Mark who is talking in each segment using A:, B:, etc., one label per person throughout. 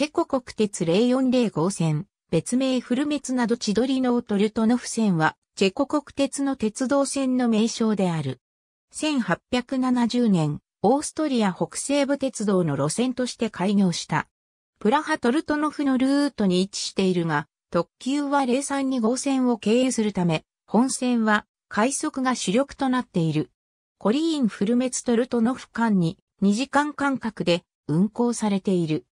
A: チェコ国鉄0405号線、別名フルメツなど千鳥のトルトノフ線は、チェコ国鉄の鉄道線の名称である。1870年、オーストリア北西部鉄道の路線として開業した。プラハトルトノフのルートに位置しているが、特急は032号線を経由するため、本線は快速が主力となっている。コリーンフルメツトルトノフ間に2時間間隔で運行されている。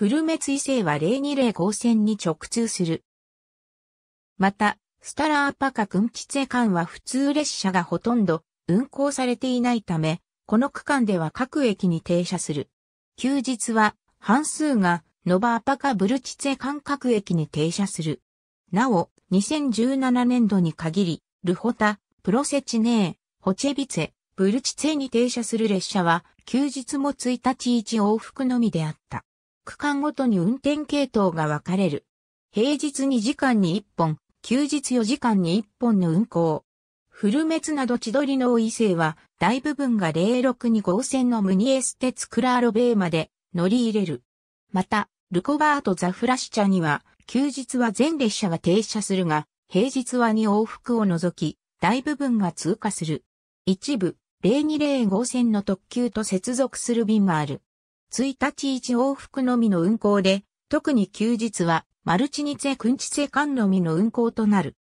A: 古滅異性は020号線に直通する。また、スタラーパカクンチツェ間は普通列車がほとんど運行されていないため、この区間では各駅に停車する。休日は半数がノバーパカブルチツェ間各駅に停車する。なお、2017年度に限り、ルホタ、プロセチネー、ホチェビツェ、ブルチツェに停車する列車は、休日も1日1往復のみであった。区間ごとに運転系統が分かれる。平日2時間に1本、休日4時間に1本の運行。古滅など千鳥の多い勢は、大部分が062号線のムニエステツクラーロベーまで乗り入れる。また、ルコバート・ザ・フラシチャには、休日は全列車が停車するが、平日は2往復を除き、大部分が通過する。一部、020号線の特急と接続する便がある。1日1往復のみの運行で、特に休日はマルチニツェクンチツェ間のみの運行となる。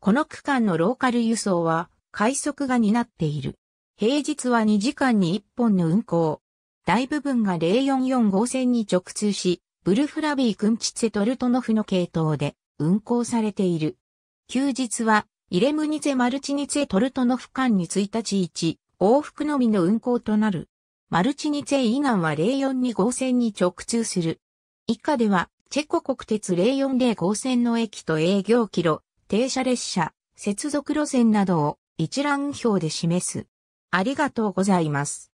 A: この区間のローカル輸送は快速が担っている。平日は2時間に1本の運行。大部分が0 4 4号線に直通し、ブルフラビークンチツェトルトノフの系統で運行されている。休日はイレムニツェマルチニツェトルトノフ間に1日1往復のみの運行となる。マルチニツェ以南は04 2号線に直通する。以下では、チェコ国鉄040号線の駅と営業キロ、停車列車、接続路線などを一覧表で示す。ありがとうございます。